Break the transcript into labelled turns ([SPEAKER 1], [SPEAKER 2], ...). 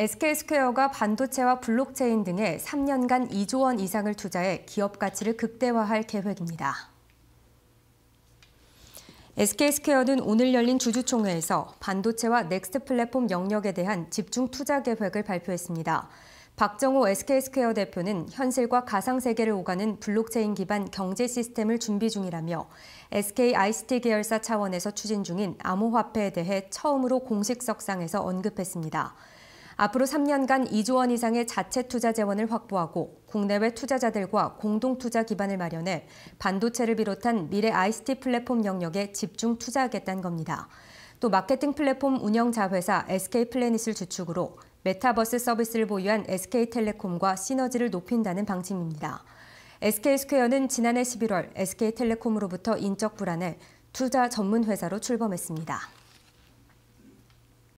[SPEAKER 1] SK스퀘어가 반도체와 블록체인 등에 3년간 2조 원 이상을 투자해 기업 가치를 극대화할 계획입니다. SK스퀘어는 오늘 열린 주주총회에서 반도체와 넥스트 플랫폼 영역에 대한 집중 투자 계획을 발표했습니다. 박정호 SK스퀘어 대표는 현실과 가상세계를 오가는 블록체인 기반 경제 시스템을 준비 중이라며 SKICT 계열사 차원에서 추진 중인 암호화폐에 대해 처음으로 공식 석상에서 언급했습니다. 앞으로 3년간 2조 원 이상의 자체 투자 재원을 확보하고 국내외 투자자들과 공동 투자 기반을 마련해 반도체를 비롯한 미래 ICT 플랫폼 영역에 집중 투자하겠다는 겁니다. 또 마케팅 플랫폼 운영 자회사 SK 플래닛을 주축으로 메타버스 서비스를 보유한 SK텔레콤과 시너지를 높인다는 방침입니다. SK스퀘어는 지난해 11월 SK텔레콤으로부터 인적 불안에 투자 전문 회사로 출범했습니다.